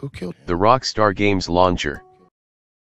Who killed The Rockstar Games launcher.